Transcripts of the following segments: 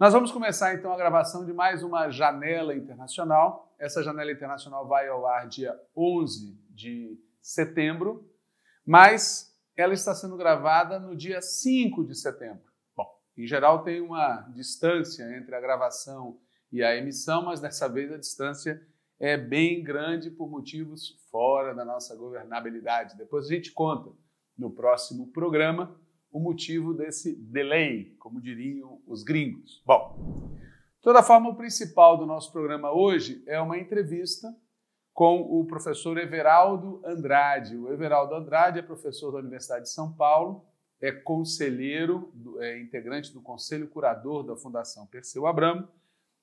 Nós vamos começar então a gravação de mais uma janela internacional. Essa janela internacional vai ao ar dia 11 de setembro, mas ela está sendo gravada no dia 5 de setembro. Bom, em geral tem uma distância entre a gravação e a emissão, mas dessa vez a distância é bem grande por motivos fora da nossa governabilidade. Depois a gente conta no próximo programa o motivo desse delay, como diriam os gringos. Bom, de toda forma, o principal do nosso programa hoje é uma entrevista com o professor Everaldo Andrade. O Everaldo Andrade é professor da Universidade de São Paulo, é conselheiro, é integrante do Conselho Curador da Fundação Perseu Abramo,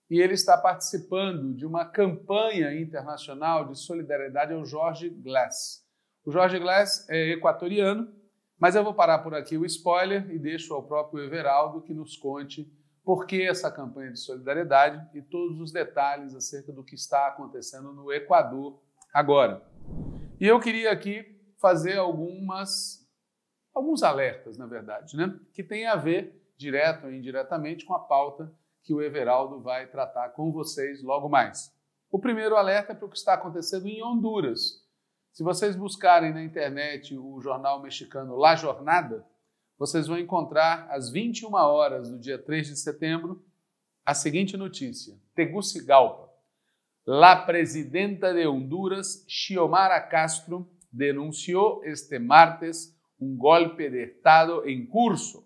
e ele está participando de uma campanha internacional de solidariedade ao Jorge Glass. O Jorge Glass é equatoriano, mas eu vou parar por aqui o spoiler e deixo ao próprio Everaldo que nos conte por que essa campanha de solidariedade e todos os detalhes acerca do que está acontecendo no Equador agora. E eu queria aqui fazer algumas alguns alertas, na verdade, né? que tem a ver direto ou indiretamente com a pauta que o Everaldo vai tratar com vocês logo mais. O primeiro alerta é para o que está acontecendo em Honduras, se vocês buscarem na internet o jornal mexicano La Jornada, vocês vão encontrar às 21 horas do dia 3 de setembro a seguinte notícia: Tegucigalpa. La presidenta de Honduras, Xiomara Castro, denunciou este martes um golpe de Estado em curso,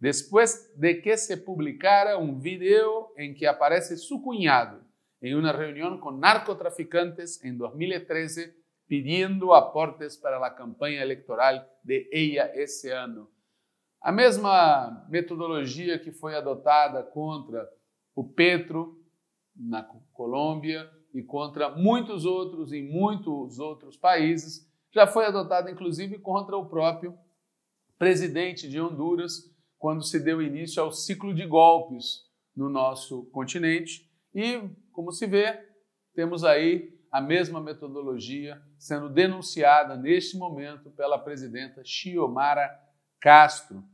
depois de que se publicara um vídeo em que aparece seu cunhado em uma reunião com narcotraficantes em 2013 pedindo aportes para a campanha eleitoral de Eia esse ano. A mesma metodologia que foi adotada contra o Petro na Colômbia e contra muitos outros em muitos outros países, já foi adotada inclusive contra o próprio presidente de Honduras, quando se deu início ao ciclo de golpes no nosso continente. E, como se vê, temos aí a mesma metodologia sendo denunciada neste momento pela presidenta Xiomara Castro.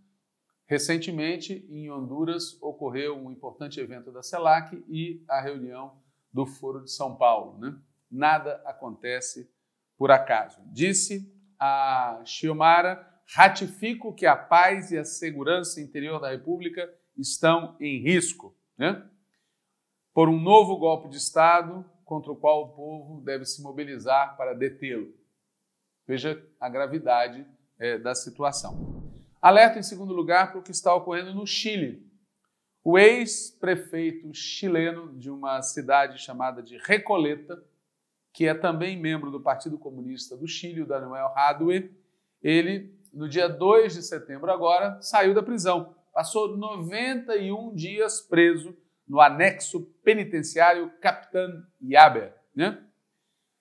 Recentemente, em Honduras, ocorreu um importante evento da CELAC e a reunião do Foro de São Paulo. Né? Nada acontece por acaso. Disse a Xiomara: ratifico que a paz e a segurança interior da República estão em risco. Né? Por um novo golpe de Estado, contra o qual o povo deve se mobilizar para detê-lo. Veja a gravidade é, da situação. Alerta, em segundo lugar, para o que está ocorrendo no Chile. O ex-prefeito chileno de uma cidade chamada de Recoleta, que é também membro do Partido Comunista do Chile, o Daniel Radwe, ele, no dia 2 de setembro agora, saiu da prisão. Passou 91 dias preso no anexo penitenciário Capitão Yaber. Né?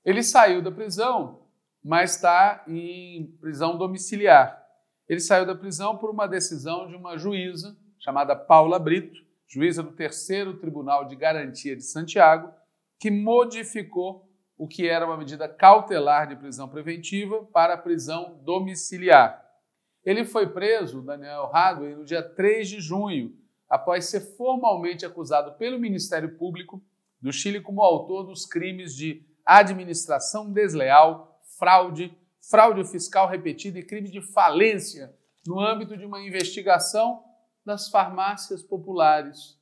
Ele saiu da prisão, mas está em prisão domiciliar. Ele saiu da prisão por uma decisão de uma juíza chamada Paula Brito, juíza do terceiro Tribunal de Garantia de Santiago, que modificou o que era uma medida cautelar de prisão preventiva para prisão domiciliar. Ele foi preso, Daniel Radway, no dia 3 de junho após ser formalmente acusado pelo Ministério Público do Chile como autor dos crimes de administração desleal, fraude, fraude fiscal repetida e crime de falência no âmbito de uma investigação das farmácias populares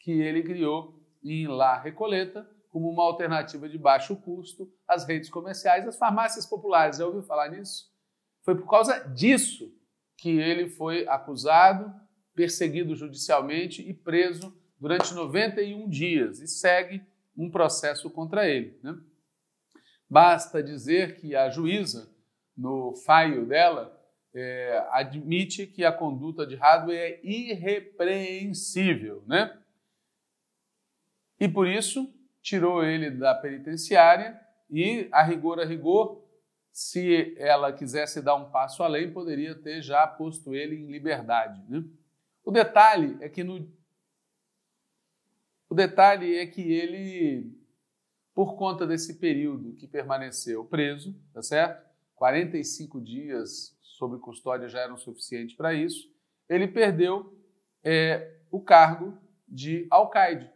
que ele criou em La Recoleta como uma alternativa de baixo custo às redes comerciais, às farmácias populares. Já ouviu falar nisso? Foi por causa disso que ele foi acusado perseguido judicialmente e preso durante 91 dias e segue um processo contra ele. Né? Basta dizer que a juíza, no file dela, é, admite que a conduta de Hadley é irrepreensível, né? E por isso tirou ele da penitenciária e, a rigor, a rigor, se ela quisesse dar um passo além, poderia ter já posto ele em liberdade, né? O detalhe é que no o detalhe é que ele por conta desse período que permaneceu preso, tá certo? 45 dias sob custódia já eram suficientes para isso. Ele perdeu é, o cargo de alcaide,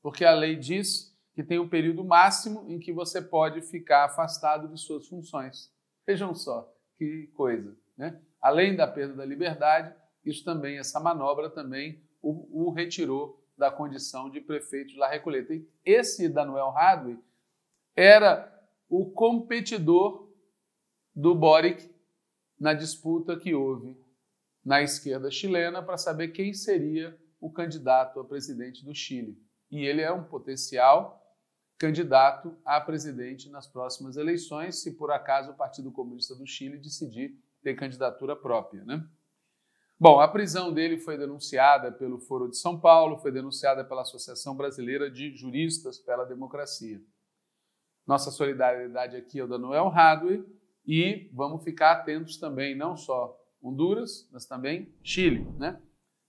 porque a lei diz que tem um período máximo em que você pode ficar afastado de suas funções. Vejam só que coisa, né? Além da perda da liberdade, isso também, essa manobra também o, o retirou da condição de prefeito de La Recoleta. E esse Daniel Radway era o competidor do Boric na disputa que houve na esquerda chilena para saber quem seria o candidato a presidente do Chile. E ele é um potencial candidato a presidente nas próximas eleições, se por acaso o Partido Comunista do Chile decidir ter candidatura própria, né? Bom, a prisão dele foi denunciada pelo Foro de São Paulo, foi denunciada pela Associação Brasileira de Juristas pela Democracia. Nossa solidariedade aqui ao é Daniel Radway e vamos ficar atentos também, não só Honduras, mas também Chile. Né?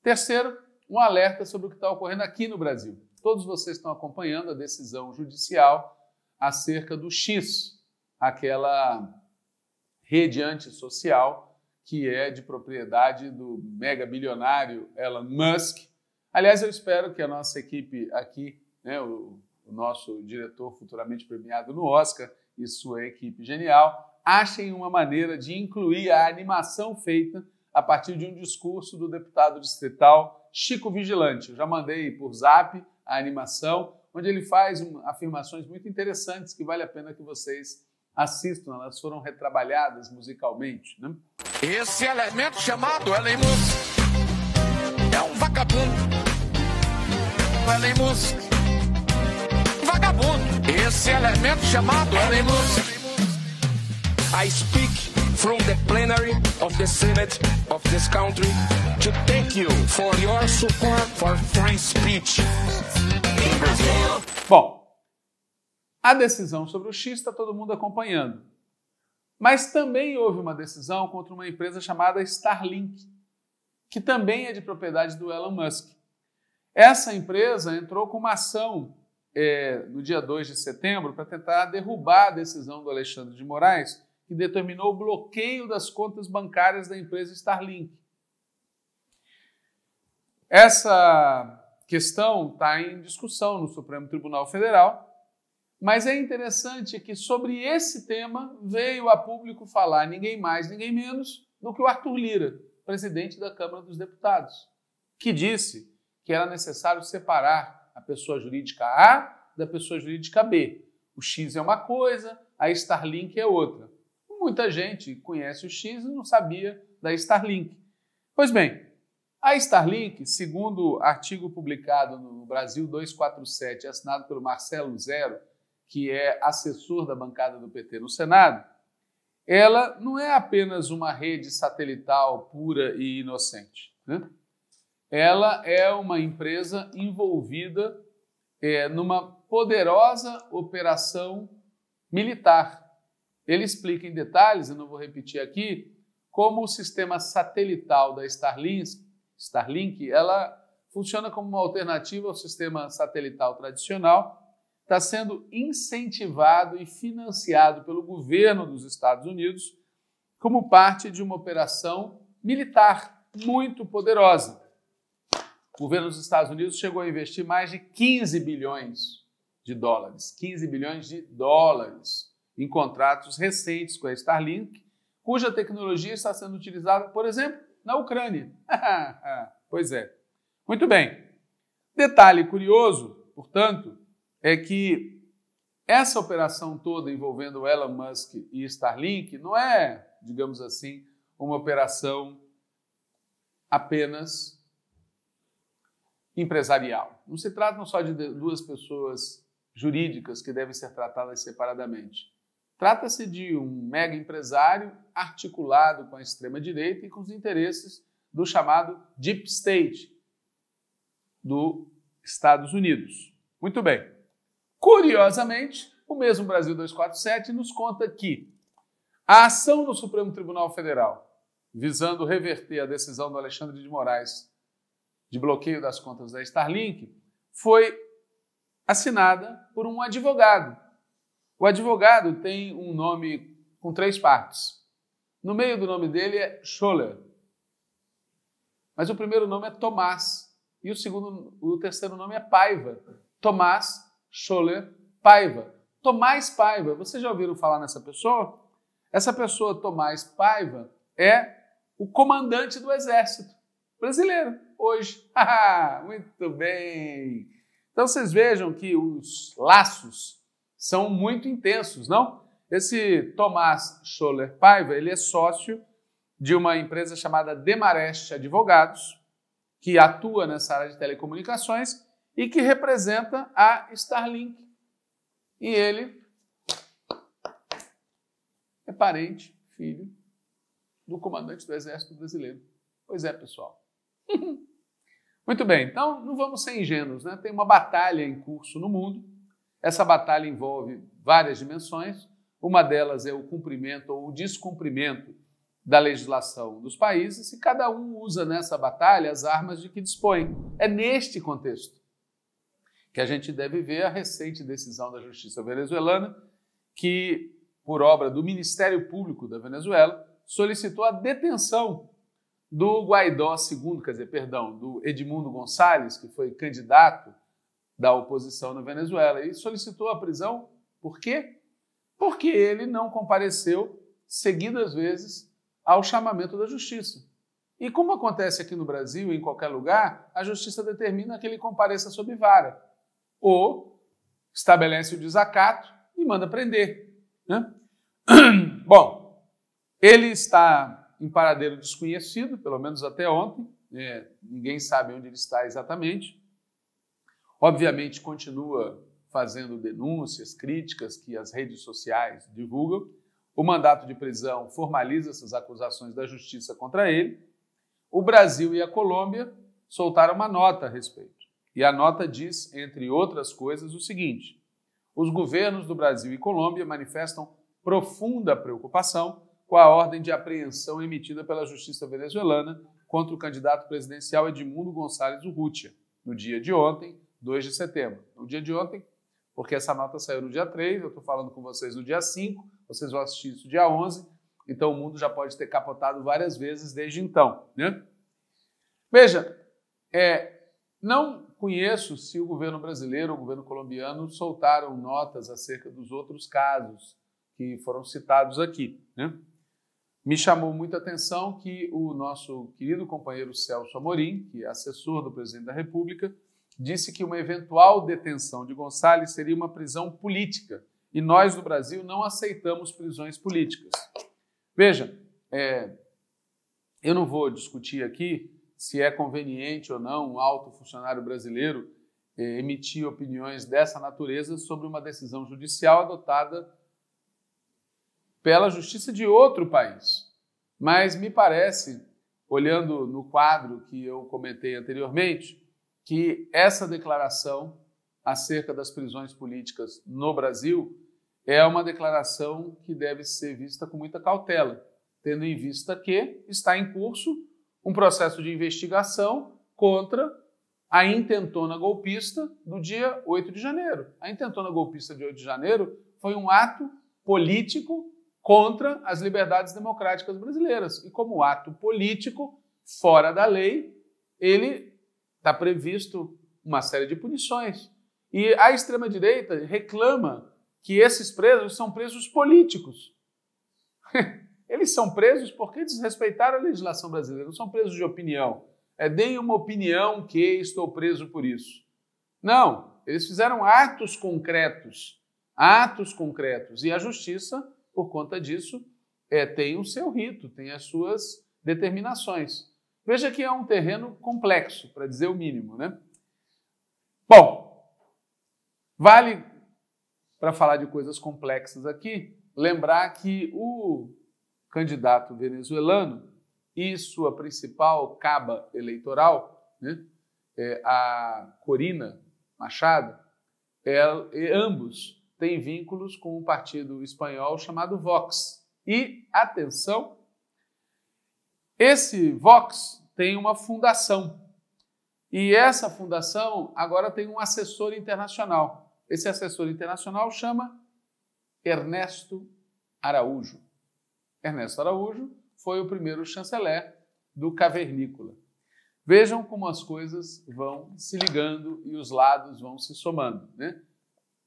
Terceiro, um alerta sobre o que está ocorrendo aqui no Brasil. Todos vocês estão acompanhando a decisão judicial acerca do X, aquela rede antissocial que é de propriedade do mega bilionário Elon Musk. Aliás, eu espero que a nossa equipe aqui, né, o, o nosso diretor futuramente premiado no Oscar e sua equipe genial, achem uma maneira de incluir a animação feita a partir de um discurso do deputado distrital Chico Vigilante. Eu já mandei por zap a animação, onde ele faz afirmações muito interessantes que vale a pena que vocês Assistam, elas foram retrabalhadas musicalmente. Né? Esse elemento chamado Ellen Musk é um vagabundo. Ellen Musk, um vagabundo. Esse elemento chamado Ellen Musk. I speak from the plenary of the Senate of this country to thank you for your support for free speech Bom, a decisão sobre o X está todo mundo acompanhando. Mas também houve uma decisão contra uma empresa chamada Starlink, que também é de propriedade do Elon Musk. Essa empresa entrou com uma ação é, no dia 2 de setembro para tentar derrubar a decisão do Alexandre de Moraes, que determinou o bloqueio das contas bancárias da empresa Starlink. Essa questão está em discussão no Supremo Tribunal Federal mas é interessante que sobre esse tema veio a público falar ninguém mais, ninguém menos do que o Arthur Lira, presidente da Câmara dos Deputados, que disse que era necessário separar a pessoa jurídica A da pessoa jurídica B. O X é uma coisa, a Starlink é outra. Muita gente conhece o X e não sabia da Starlink. Pois bem, a Starlink, segundo artigo publicado no Brasil 247, assinado pelo Marcelo Zero, que é assessor da bancada do PT no Senado, ela não é apenas uma rede satelital pura e inocente. Né? Ela é uma empresa envolvida é, numa poderosa operação militar. Ele explica em detalhes, eu não vou repetir aqui, como o sistema satelital da Starlink, Starlink ela funciona como uma alternativa ao sistema satelital tradicional está sendo incentivado e financiado pelo governo dos Estados Unidos como parte de uma operação militar muito poderosa. O governo dos Estados Unidos chegou a investir mais de 15 bilhões de dólares, 15 bilhões de dólares em contratos recentes com a Starlink, cuja tecnologia está sendo utilizada, por exemplo, na Ucrânia. pois é. Muito bem. Detalhe curioso, portanto, é que essa operação toda envolvendo Elon Musk e Starlink não é, digamos assim, uma operação apenas empresarial. Não se trata só de duas pessoas jurídicas que devem ser tratadas separadamente. Trata-se de um mega empresário articulado com a extrema-direita e com os interesses do chamado Deep State dos Estados Unidos. Muito bem. Curiosamente, o mesmo Brasil 247 nos conta que a ação do Supremo Tribunal Federal visando reverter a decisão do Alexandre de Moraes de bloqueio das contas da Starlink foi assinada por um advogado. O advogado tem um nome com três partes. No meio do nome dele é Scholler. Mas o primeiro nome é Tomás e o segundo, o terceiro nome é Paiva. Tomás Scholler Paiva. Tomás Paiva, vocês já ouviram falar nessa pessoa? Essa pessoa, Tomás Paiva, é o comandante do exército brasileiro hoje. Ah, muito bem! Então vocês vejam que os laços são muito intensos, não? Esse Tomás Scholler Paiva, ele é sócio de uma empresa chamada Demarest Advogados, que atua nessa área de telecomunicações e que representa a Starlink. E ele é parente, filho do comandante do Exército Brasileiro. Pois é, pessoal. Muito bem, então não vamos ser ingênuos, né? Tem uma batalha em curso no mundo. Essa batalha envolve várias dimensões. Uma delas é o cumprimento ou o descumprimento da legislação dos países e cada um usa nessa batalha as armas de que dispõe. É neste contexto que a gente deve ver a recente decisão da justiça venezuelana, que, por obra do Ministério Público da Venezuela, solicitou a detenção do Guaidó II, quer dizer, perdão, do Edmundo Gonçalves, que foi candidato da oposição na Venezuela, e solicitou a prisão por quê? Porque ele não compareceu seguidas vezes ao chamamento da justiça. E como acontece aqui no Brasil, em qualquer lugar, a justiça determina que ele compareça sob vara ou estabelece o desacato e manda prender. Né? Bom, ele está em paradeiro desconhecido, pelo menos até ontem, né? ninguém sabe onde ele está exatamente. Obviamente, continua fazendo denúncias, críticas que as redes sociais divulgam. O mandato de prisão formaliza essas acusações da justiça contra ele. O Brasil e a Colômbia soltaram uma nota a respeito. E a nota diz, entre outras coisas, o seguinte: os governos do Brasil e Colômbia manifestam profunda preocupação com a ordem de apreensão emitida pela justiça venezuelana contra o candidato presidencial Edmundo Gonçalves Urrutia, no dia de ontem, 2 de setembro. No dia de ontem, porque essa nota saiu no dia 3, eu estou falando com vocês no dia 5, vocês vão assistir isso dia 11, então o mundo já pode ter capotado várias vezes desde então, né? Veja, é, não conheço se o governo brasileiro ou o governo colombiano soltaram notas acerca dos outros casos que foram citados aqui. Né? Me chamou muita atenção que o nosso querido companheiro Celso Amorim, que é assessor do presidente da República, disse que uma eventual detenção de Gonçalves seria uma prisão política e nós do Brasil não aceitamos prisões políticas. Veja, é, eu não vou discutir aqui se é conveniente ou não um alto funcionário brasileiro eh, emitir opiniões dessa natureza sobre uma decisão judicial adotada pela justiça de outro país. Mas me parece, olhando no quadro que eu comentei anteriormente, que essa declaração acerca das prisões políticas no Brasil é uma declaração que deve ser vista com muita cautela, tendo em vista que está em curso um processo de investigação contra a intentona golpista do dia 8 de janeiro. A intentona golpista de 8 de janeiro foi um ato político contra as liberdades democráticas brasileiras. E como ato político, fora da lei, ele está previsto uma série de punições. E a extrema-direita reclama que esses presos são presos políticos. Eles são presos porque desrespeitaram a legislação brasileira, não são presos de opinião. É deem uma opinião que estou preso por isso. Não, eles fizeram atos concretos, atos concretos. E a justiça, por conta disso, é, tem o seu rito, tem as suas determinações. Veja que é um terreno complexo, para dizer o mínimo, né? Bom, vale para falar de coisas complexas aqui, lembrar que o candidato venezuelano e sua principal caba eleitoral, né, é, a Corina Machado, ela, ambos têm vínculos com um partido espanhol chamado Vox. E, atenção, esse Vox tem uma fundação. E essa fundação agora tem um assessor internacional. Esse assessor internacional chama Ernesto Araújo. Ernesto Araújo foi o primeiro chanceler do Cavernícola. Vejam como as coisas vão se ligando e os lados vão se somando. Né?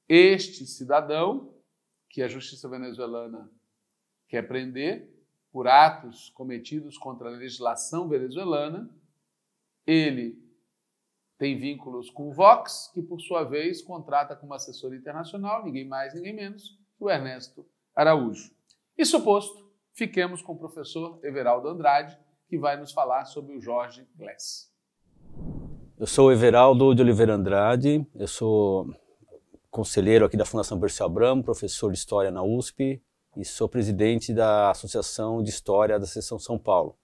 Este cidadão, que a justiça venezuelana quer prender por atos cometidos contra a legislação venezuelana, ele tem vínculos com o Vox, que por sua vez contrata como assessor internacional, ninguém mais, ninguém menos, o Ernesto Araújo. E suposto fiquemos com o professor Everaldo Andrade, que vai nos falar sobre o Jorge Glass. Eu sou Everaldo de Oliveira Andrade, eu sou conselheiro aqui da Fundação Bercio Abramo, professor de História na USP e sou presidente da Associação de História da Seção São Paulo.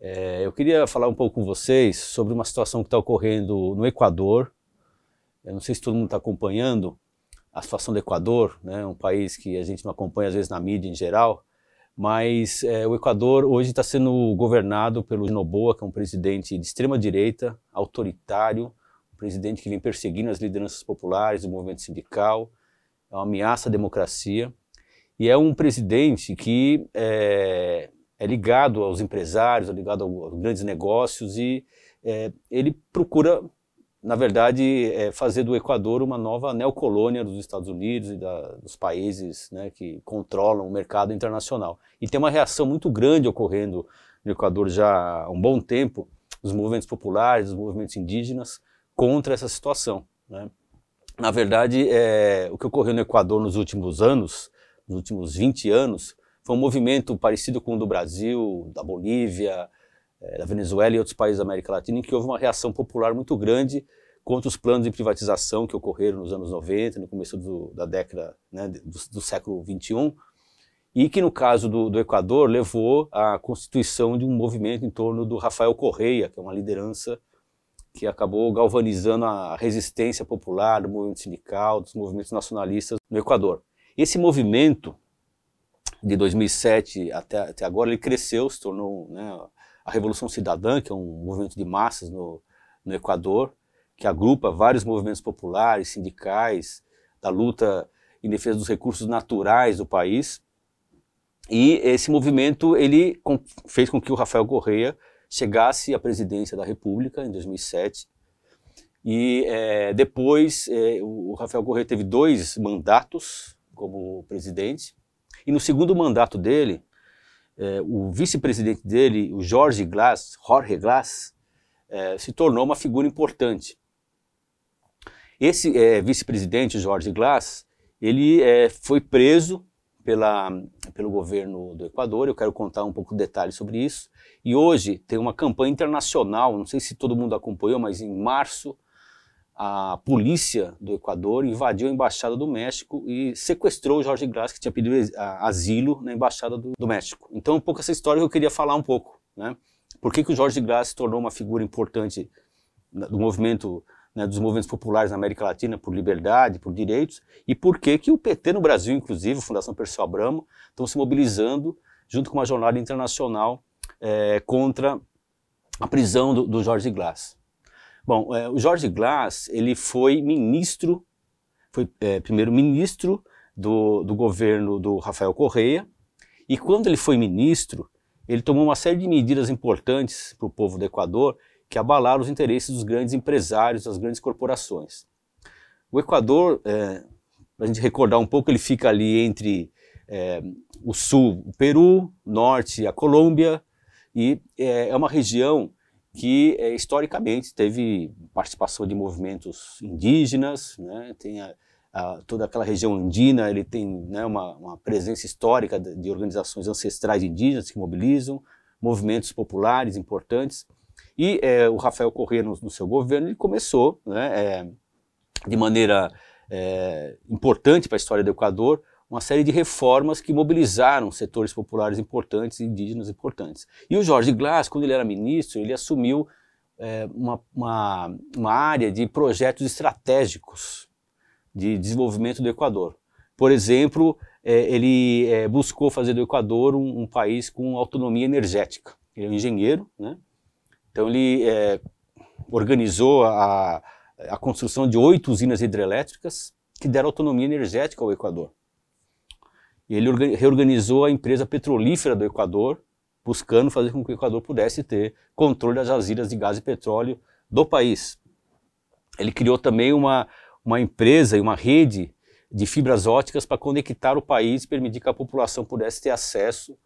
É, eu queria falar um pouco com vocês sobre uma situação que está ocorrendo no Equador. Eu não sei se todo mundo está acompanhando a situação do Equador, né? um país que a gente não acompanha às vezes na mídia em geral, mas é, o Equador hoje está sendo governado pelo Noboa, que é um presidente de extrema direita, autoritário, um presidente que vem perseguindo as lideranças populares, o movimento sindical, é uma ameaça à democracia, e é um presidente que é, é ligado aos empresários, é ligado aos grandes negócios e é, ele procura na verdade, é fazer do Equador uma nova neocolônia dos Estados Unidos e da, dos países né, que controlam o mercado internacional. E tem uma reação muito grande ocorrendo no Equador já há um bom tempo, dos movimentos populares, dos movimentos indígenas, contra essa situação. Né? Na verdade, é, o que ocorreu no Equador nos últimos anos, nos últimos 20 anos, foi um movimento parecido com o do Brasil, da Bolívia, eh, da Venezuela e outros países da América Latina, em que houve uma reação popular muito grande contra os planos de privatização que ocorreram nos anos 90, no começo do, da década né, do, do, século 21, e que no caso do, do, Equador levou à constituição de um movimento em torno do Rafael Correia, que é uma liderança que acabou galvanizando a resistência popular do movimento sindical, dos movimentos nacionalistas no Equador. Esse movimento de 2007 até, até agora ele cresceu, se tornou né, a Revolução Cidadã, que é um movimento de massas no, no Equador, que agrupa vários movimentos populares, sindicais, da luta em defesa dos recursos naturais do país. E esse movimento ele fez com que o Rafael Correa chegasse à presidência da República em 2007. E é, depois é, o Rafael Correa teve dois mandatos como presidente. E no segundo mandato dele, o vice-presidente dele, o Jorge Glass, Jorge Glass, é, se tornou uma figura importante. Esse é, vice-presidente, Jorge Glass, ele é, foi preso pela, pelo governo do Equador, eu quero contar um pouco de detalhes sobre isso, e hoje tem uma campanha internacional, não sei se todo mundo acompanhou, mas em março a polícia do Equador invadiu a embaixada do México e sequestrou o Jorge Glass, que tinha pedido asilo na embaixada do, do México. Então, um pouco essa história que eu queria falar um pouco, né? Por que, que o Jorge Glass se tornou uma figura importante do movimento, né, dos movimentos populares na América Latina por liberdade, por direitos, e por que que o PT no Brasil, inclusive, a Fundação Perseu Abramo, estão se mobilizando junto com uma jornada internacional é, contra a prisão do, do Jorge Glass. Bom, é, o Jorge Glass, ele foi ministro, foi é, primeiro-ministro do, do governo do Rafael Correia, e quando ele foi ministro, ele tomou uma série de medidas importantes para o povo do Equador que abalaram os interesses dos grandes empresários, das grandes corporações. O Equador, é, para a gente recordar um pouco, ele fica ali entre é, o sul, o Peru, norte, a Colômbia, e é, é uma região que é, historicamente teve participação de movimentos indígenas, né? tem a, a, toda aquela região andina, ele tem né, uma, uma, presença histórica de, de, organizações ancestrais indígenas que mobilizam, movimentos populares importantes. E é, o Rafael Corrêa, no, no, seu governo, ele começou né, é, de maneira é, importante para a história do Equador, uma série de reformas que mobilizaram setores populares importantes, indígenas importantes. E o Jorge Glass, quando ele era ministro, ele assumiu é, uma, uma, uma área de projetos estratégicos de desenvolvimento do Equador. Por exemplo, é, ele é, buscou fazer do Equador um, um, país com autonomia energética. Ele é um engenheiro, né? então ele é, organizou a, a construção de oito usinas hidrelétricas que deram autonomia energética ao Equador. E ele reorganizou a empresa petrolífera do Equador, buscando fazer com que o Equador pudesse ter controle das jazidas de gás e petróleo do país. Ele criou também uma, uma empresa e uma rede de fibras óticas para conectar o país e permitir que a população pudesse ter acesso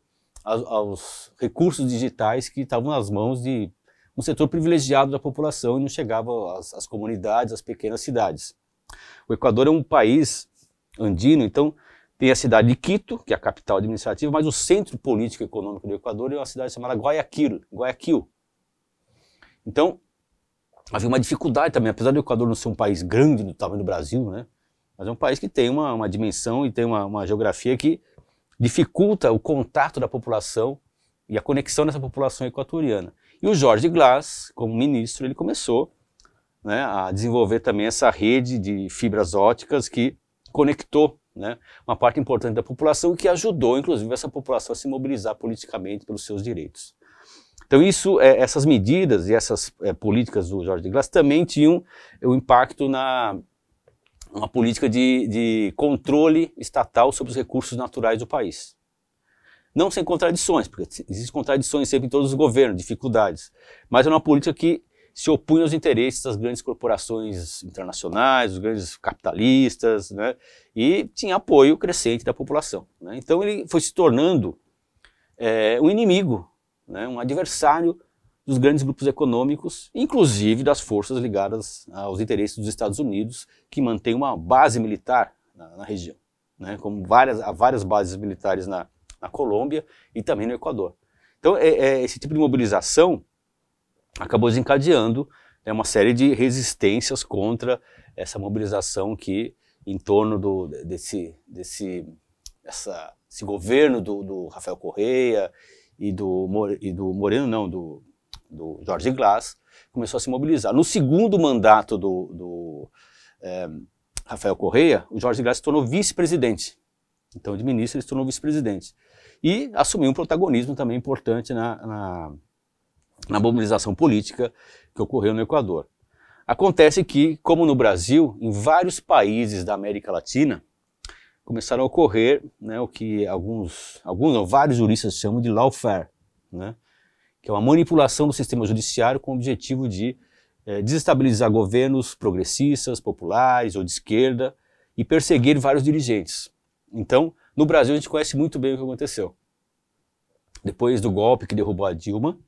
aos, aos recursos digitais que estavam nas mãos de um setor privilegiado da população e não chegava às, às comunidades, às pequenas cidades. O Equador é um país andino, então tem a cidade de Quito, que é a capital administrativa, mas o centro político e econômico do Equador é uma cidade chamada Guayaquil. Guayaquil. Então, havia uma dificuldade também, apesar do Equador não ser um país grande do tamanho do Brasil, né? mas é um país que tem uma, uma dimensão e tem uma, uma geografia que dificulta o contato da população e a conexão dessa população equatoriana. E o Jorge Glass, como ministro, ele começou né, a desenvolver também essa rede de fibras óticas que conectou né, uma parte importante da população que ajudou, inclusive, essa população a se mobilizar politicamente pelos seus direitos. Então, isso, é, essas medidas e essas é, políticas do Jorge Douglas também tinham o é, um impacto na uma política de, de controle estatal sobre os recursos naturais do país não sem contradições, porque existem contradições sempre em todos os governos, dificuldades, mas é uma política que se opunha aos interesses das grandes corporações internacionais, dos grandes capitalistas, né? e tinha apoio crescente da população. Né? Então ele foi se tornando é, um inimigo, né? um adversário dos grandes grupos econômicos, inclusive das forças ligadas aos interesses dos Estados Unidos, que mantém uma base militar na, na região, né? como várias, há várias bases militares na, na Colômbia e também no Equador. Então, é, é, esse tipo de mobilização acabou desencadeando né, uma série de resistências contra essa mobilização que em torno do, desse, desse essa, esse governo do, do, Rafael Correia e do, e do Moreno, não, do, do Jorge Glass, começou a se mobilizar. No segundo mandato do, do é, Rafael Correia, o Jorge Glass se tornou vice-presidente. Então, de ministro, ele se tornou vice-presidente. E assumiu um protagonismo também importante na, na na mobilização política que ocorreu no Equador. Acontece que, como no Brasil, em vários países da América Latina, começaram a ocorrer né, o que alguns, alguns ou vários juristas chamam de lawfare, né, que é uma manipulação do sistema judiciário com o objetivo de eh, desestabilizar governos progressistas, populares ou de esquerda e perseguir vários dirigentes. Então, no Brasil, a gente conhece muito bem o que aconteceu. Depois do golpe que derrubou a Dilma,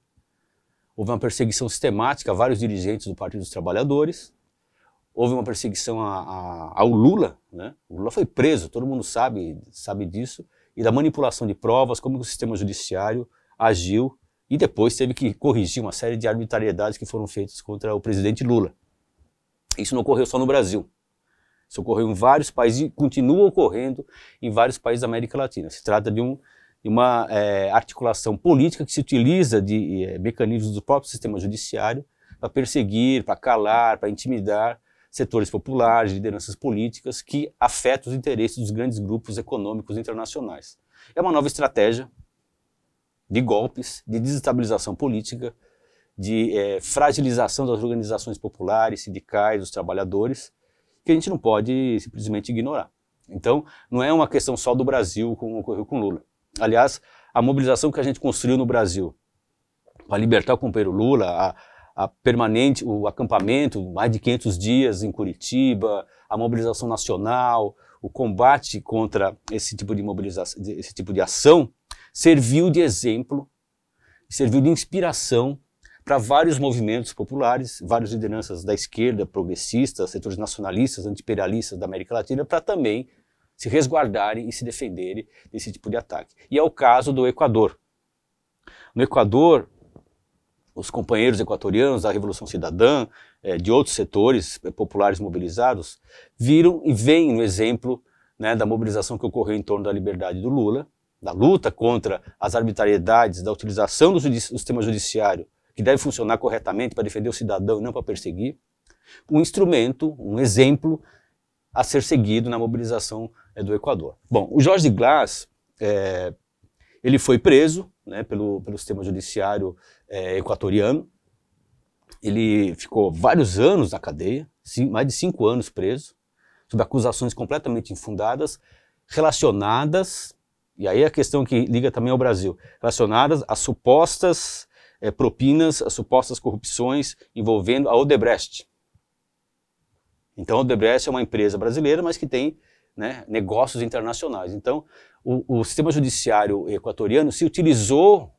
Houve uma perseguição sistemática a vários dirigentes do Partido dos Trabalhadores. Houve uma perseguição a, a, ao Lula. Né? O Lula foi preso, todo mundo sabe, sabe disso. E da manipulação de provas, como o sistema judiciário agiu e depois teve que corrigir uma série de arbitrariedades que foram feitas contra o presidente Lula. Isso não ocorreu só no Brasil. Isso ocorreu em vários países e continua ocorrendo em vários países da América Latina. Se trata de um uma é, articulação política que se utiliza de é, mecanismos do próprio sistema judiciário para perseguir, para calar, para intimidar setores populares, lideranças políticas que afetam os interesses dos grandes grupos econômicos internacionais. É uma nova estratégia de golpes, de desestabilização política, de é, fragilização das organizações populares, sindicais, dos trabalhadores, que a gente não pode simplesmente ignorar. Então, não é uma questão só do Brasil como ocorreu com Lula. Aliás, a mobilização que a gente construiu no Brasil para libertar o companheiro Lula, a, a permanente, o acampamento, mais de 500 dias em Curitiba, a mobilização nacional, o combate contra esse tipo de mobilização, esse tipo de ação, serviu de exemplo, serviu de inspiração para vários movimentos populares, várias lideranças da esquerda, progressistas, setores nacionalistas, antiimperialistas da América Latina, para também se resguardarem e se defenderem desse tipo de ataque. E é o caso do Equador. No Equador, os companheiros equatorianos da Revolução Cidadã, eh, de outros setores eh, populares mobilizados, viram e veem no exemplo né, da mobilização que ocorreu em torno da liberdade do Lula, da luta contra as arbitrariedades, da utilização do, do sistema judiciário, que deve funcionar corretamente para defender o cidadão e não para perseguir, um instrumento, um exemplo a ser seguido na mobilização é, do Equador. Bom, o Jorge Glass, é, ele foi preso né, pelo, pelo sistema judiciário é, equatoriano, ele ficou vários anos na cadeia, mais de cinco anos preso, sob acusações completamente infundadas, relacionadas, e aí a questão que liga também ao Brasil, relacionadas às supostas é, propinas, às supostas corrupções envolvendo a Odebrecht. Então, a Odebrecht é uma empresa brasileira, mas que tem né, negócios internacionais. Então, o, o, sistema judiciário equatoriano se utilizou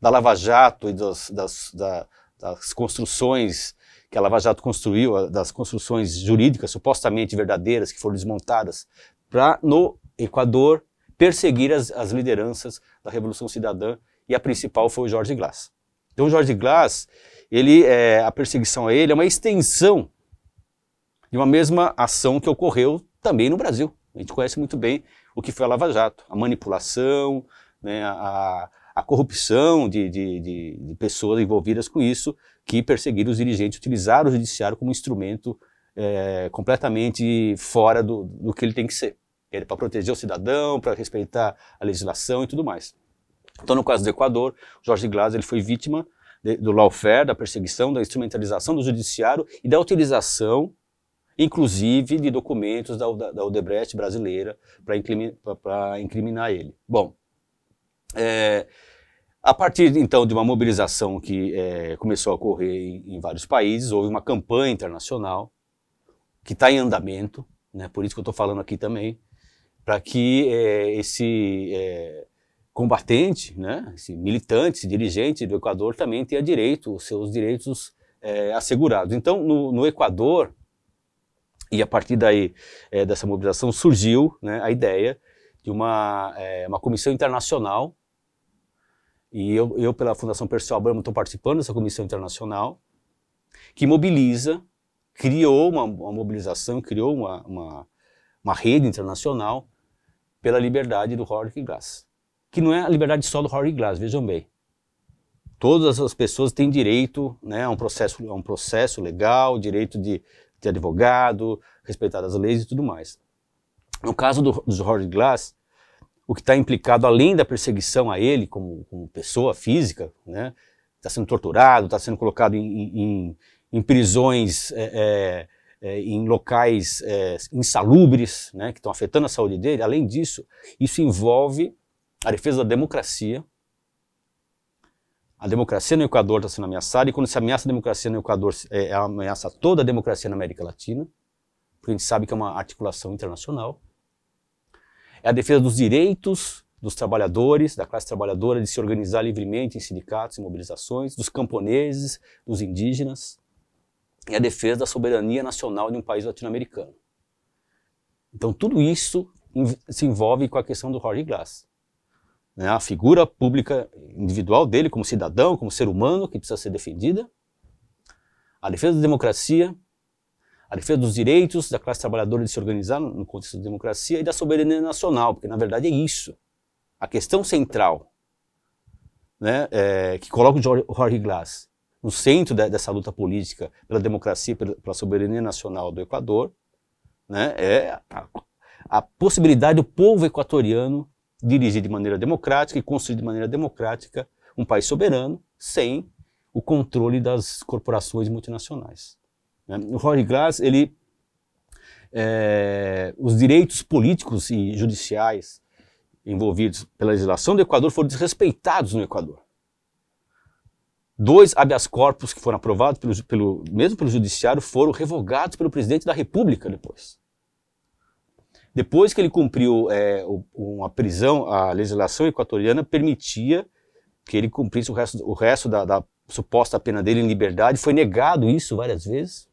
da Lava Jato e das, das, da, das construções que a Lava Jato construiu, das construções jurídicas supostamente verdadeiras que foram desmontadas, para no Equador perseguir as, as lideranças da Revolução Cidadã e a principal foi o Jorge Glass. Então, o Jorge Glass, ele, é, a perseguição a ele é uma extensão de uma mesma ação que ocorreu também no Brasil. A gente conhece muito bem o que foi a Lava Jato, a manipulação, né, a, a corrupção de, de, de, de, pessoas envolvidas com isso, que perseguiram os dirigentes, utilizaram o judiciário como instrumento é, completamente fora do, do que ele tem que ser. Ele para proteger o cidadão, para respeitar a legislação e tudo mais. Então, no caso do Equador, Jorge Glass ele foi vítima do lawfare, da perseguição, da instrumentalização do judiciário e da utilização inclusive de documentos da, da, da Odebrecht brasileira para incriminar, incriminar ele. Bom, é, a partir então de uma mobilização que é, começou a ocorrer em, em, vários países, houve uma campanha internacional que está em andamento, né, por isso que eu estou falando aqui também, para que é, esse é, combatente, né, esse militante, esse dirigente do Equador também tenha direito, os seus direitos é, assegurados. Então, no, no Equador, e a partir daí, é, dessa mobilização, surgiu né, a ideia de uma, é, uma comissão internacional. E eu, eu pela Fundação Perseu Abramo, estou participando dessa comissão internacional, que mobiliza, criou uma, uma mobilização, criou uma, uma, uma, rede internacional pela liberdade do Howard Glass. Que não é a liberdade só do Howard Glass, vejam bem. Todas as pessoas têm direito né, a, um processo, a um processo legal, direito de, ter advogado, respeitar as leis e tudo mais. No caso do, do Howard Glass, o que está implicado além da perseguição a ele como, como pessoa física, né? Está sendo torturado, está sendo colocado em, em, em prisões, é, é, é, em locais é, insalubres, né? Que estão afetando a saúde dele. Além disso, isso envolve a defesa da democracia, a democracia no Equador está sendo ameaçada, e quando se ameaça a democracia no Equador, é, é ameaça toda a democracia na América Latina, porque a gente sabe que é uma articulação internacional. É a defesa dos direitos dos trabalhadores, da classe trabalhadora, de se organizar livremente em sindicatos e mobilizações, dos camponeses, dos indígenas, e a defesa da soberania nacional de um país latino-americano. Então, tudo isso se envolve com a questão do Rory Glass né, a figura pública individual dele como cidadão, como ser humano, que precisa ser defendida, a defesa da democracia, a defesa dos direitos da classe trabalhadora de se organizar no contexto da democracia e da soberania nacional, porque na verdade é isso. A questão central né, é, que coloca o Jorge Glass no centro de, dessa luta política pela democracia, pela, pela soberania nacional do Equador, né, é a, a possibilidade do povo equatoriano dirigir de maneira democrática e construir de maneira democrática um país soberano sem o controle das corporações multinacionais. Né? O Jorge Glass, ele, é, os direitos políticos e judiciais envolvidos pela legislação do Equador foram desrespeitados no Equador. Dois habeas corpus que foram aprovados pelo, pelo, mesmo pelo judiciário foram revogados pelo presidente da República depois. Depois que ele cumpriu é, uma prisão, a legislação equatoriana permitia que ele cumprisse o resto, o resto da, da suposta pena dele em liberdade. Foi negado isso várias vezes.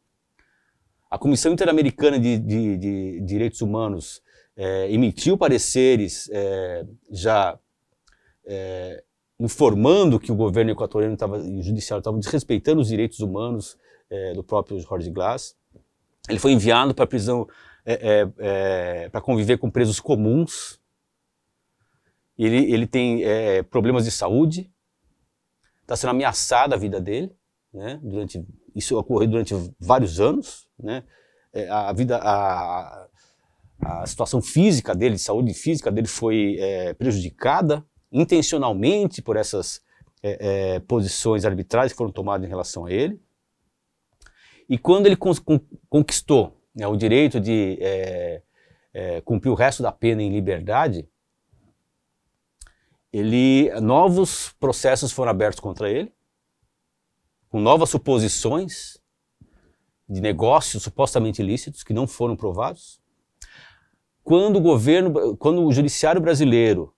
A Comissão Interamericana de, de, de Direitos Humanos é, emitiu pareceres é, já é, informando que o governo equatoriano tava, e o judiciário estavam desrespeitando os direitos humanos é, do próprio Jorge Glass. Ele foi enviado para a prisão é, é, é para conviver com presos comuns. Ele, ele tem é, problemas de saúde, está sendo ameaçada a vida dele, né? Durante isso ocorreu durante vários anos, né? É, a vida, a, a situação física dele, saúde física dele foi prejudicada intencionalmente por essas é, é, posições arbitrárias que foram tomadas em relação a ele. E quando ele con conquistou né, o direito de é, é, cumprir o resto da pena em liberdade, ele, novos processos foram abertos contra ele, com novas suposições de negócios supostamente ilícitos que não foram provados. Quando o governo, quando o judiciário brasileiro,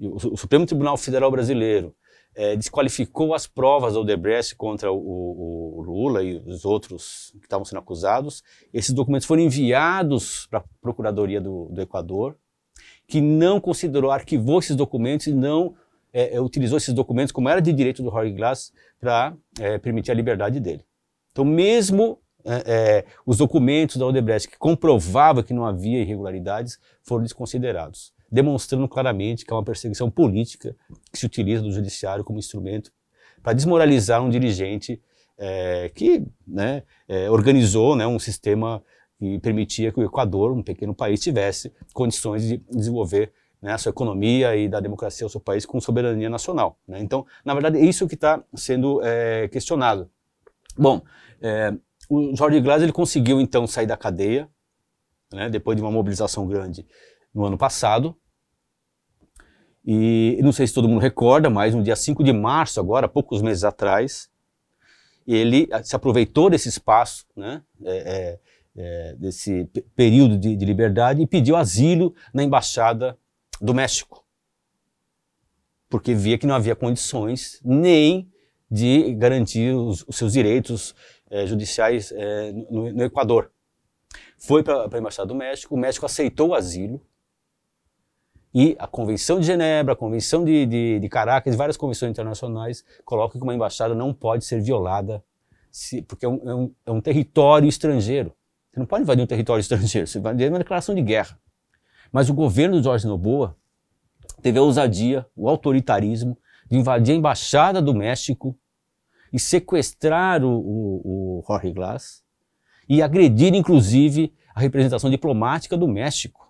o Supremo Tribunal Federal brasileiro é, desqualificou as provas da Odebrecht contra o, o, Lula e os outros que estavam sendo acusados. Esses documentos foram enviados para a Procuradoria do, do, Equador, que não considerou, arquivou esses documentos e não é, é utilizou esses documentos, como era de direito do Jorge Glass, para é, permitir a liberdade dele. Então, mesmo é, é, os documentos da Odebrecht que comprovavam que não havia irregularidades foram desconsiderados demonstrando claramente que é uma perseguição política que se utiliza do judiciário como instrumento para desmoralizar um dirigente é, que né, é, organizou né, um sistema que permitia que o Equador, um pequeno país, tivesse condições de desenvolver né, a sua economia e da democracia ao seu país com soberania nacional. Né. Então, na verdade, é isso que está sendo é, questionado. Bom, é, o Jorge Glass ele conseguiu então sair da cadeia, né, depois de uma mobilização grande, no ano passado. E não sei se todo mundo recorda, mas no dia 5 de março, agora, poucos meses atrás, ele ah, se aproveitou desse espaço, né, é, é, é desse período de, de liberdade, e pediu asilo na Embaixada do México. Porque via que não havia condições nem de garantir os, os seus direitos eh, judiciais eh, no, no, Equador. Foi para a Embaixada do México, o México aceitou o asilo, e a Convenção de Genebra, a Convenção de, de, de Caracas, várias convenções internacionais colocam que uma embaixada não pode ser violada, se, porque é um, é, um, é um, território estrangeiro. Você não pode invadir um território estrangeiro, você vai invadir é uma declaração de guerra. Mas o governo de Jorge Noboa teve a ousadia, o autoritarismo, de invadir a embaixada do México e sequestrar o, o, o Jorge Glass e agredir, inclusive, a representação diplomática do México.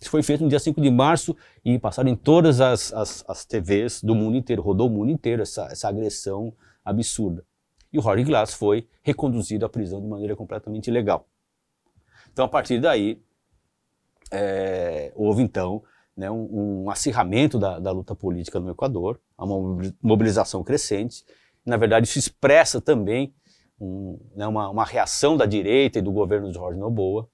Isso foi feito no dia 5 de março e passaram em todas as, as, as TVs do mundo inteiro, rodou o mundo inteiro essa, essa agressão absurda. E o Rory Glass foi reconduzido à prisão de maneira completamente ilegal. Então, a partir daí, é, houve então né, um, um, acirramento da, da luta política no Equador, uma mobilização crescente. Na verdade, isso expressa também um, né, uma, uma, reação da direita e do governo de Jorge Noboa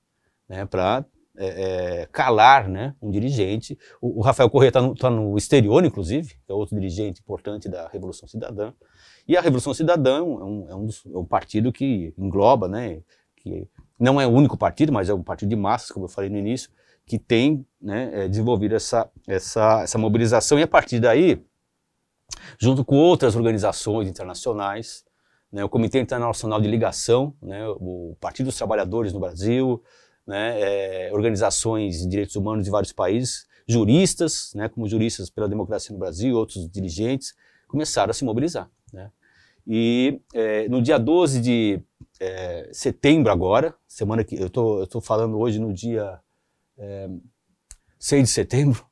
né, para é, é, calar né, um dirigente. O, o Rafael Correa está no, tá no exterior, inclusive, é outro dirigente importante da Revolução Cidadã. E a Revolução Cidadã é um, é um, é dos, é um partido que engloba, né, que não é o único partido, mas é um partido de massas, como eu falei no início, que tem né, é, desenvolvido essa, essa, essa mobilização. E a partir daí, junto com outras organizações internacionais, né, o Comitê Internacional de Ligação, né, o Partido dos Trabalhadores no Brasil, né, é, organizações de direitos humanos de vários países, juristas, né, como juristas pela democracia no Brasil, outros dirigentes, começaram a se mobilizar. Né? E é, no dia 12 de é, setembro agora, semana que eu tô, estou falando hoje no dia é, 6 de setembro,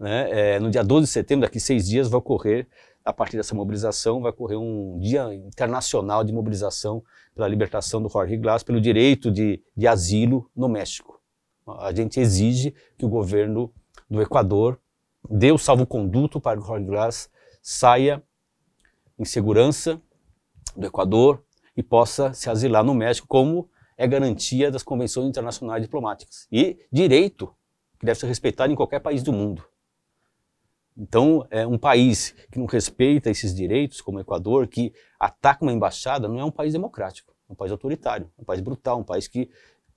né? É, no dia 12 de setembro, daqui seis dias, vai ocorrer a partir dessa mobilização, vai ocorrer um dia internacional de mobilização pela libertação do Jorge Glass, pelo direito de, de asilo no México. A gente exige que o governo do Equador dê o salvo-conduto para que o Jorge Glass saia em segurança do Equador e possa se asilar no México, como é garantia das convenções internacionais diplomáticas. E direito que deve ser respeitado em qualquer país do mundo. Então, é um país que não respeita esses direitos, como o Equador, que ataca uma embaixada, não é um país democrático, é um país autoritário, é um país brutal, um país que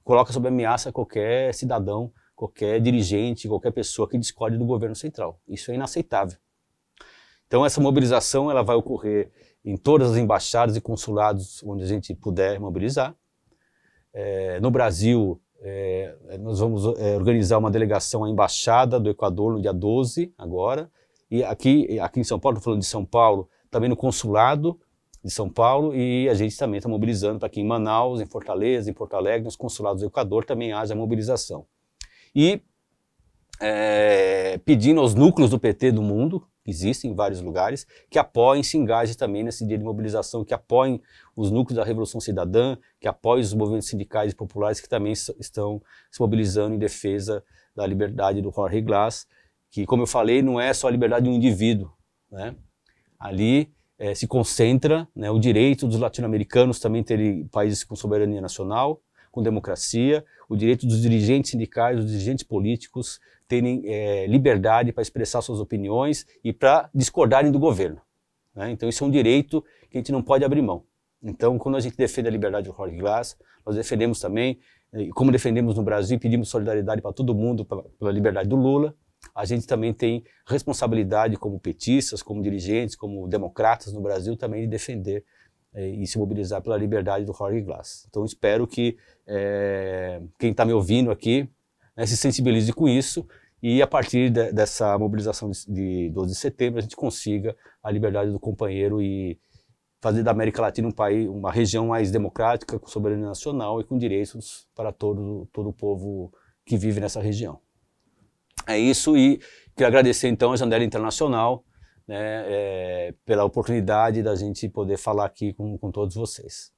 coloca sob ameaça qualquer cidadão, qualquer dirigente, qualquer pessoa que discorde do governo central. Isso é inaceitável. Então, essa mobilização ela vai ocorrer em todas as embaixadas e consulados onde a gente puder mobilizar. É, no Brasil, é, é, nós vamos é, organizar uma delegação à Embaixada do Equador no dia 12, agora. E aqui, aqui em São Paulo, falando de São Paulo, também no Consulado de São Paulo. E a gente também está mobilizando para que em Manaus, em Fortaleza, em Porto Alegre, nos consulados do Equador também haja mobilização. E é, pedindo aos núcleos do PT do mundo, existem em vários lugares, que apoiem, se engajem também nesse dia de mobilização, que apoiem os núcleos da Revolução Cidadã, que apoiem os movimentos sindicais e populares que também estão se mobilizando em defesa da liberdade do Jorge Glass, que, como eu falei, não é só a liberdade de um indivíduo. Né? Ali é, se concentra né, o direito dos latino-americanos também terem países com soberania nacional, com democracia, o direito dos dirigentes sindicais, dos dirigentes políticos terem é, liberdade para expressar suas opiniões e para discordarem do governo. Né? Então, isso é um direito que a gente não pode abrir mão. Então, quando a gente defende a liberdade do Jorge Glass, nós defendemos também, como defendemos no Brasil, pedimos solidariedade para todo mundo pela liberdade do Lula, a gente também tem responsabilidade como petistas, como dirigentes, como democratas no Brasil também de defender é, e se mobilizar pela liberdade do Jorge Glass. Então espero que é, quem está me ouvindo aqui né, se sensibilize com isso e a partir de, dessa mobilização de, 12 de setembro a gente consiga a liberdade do companheiro e fazer da América Latina um país, uma região mais democrática, com soberania nacional e com direitos para todo, todo o povo que vive nessa região. É isso e quero agradecer então a Jandela Internacional, né, é, pela oportunidade da gente poder falar aqui com, com todos vocês.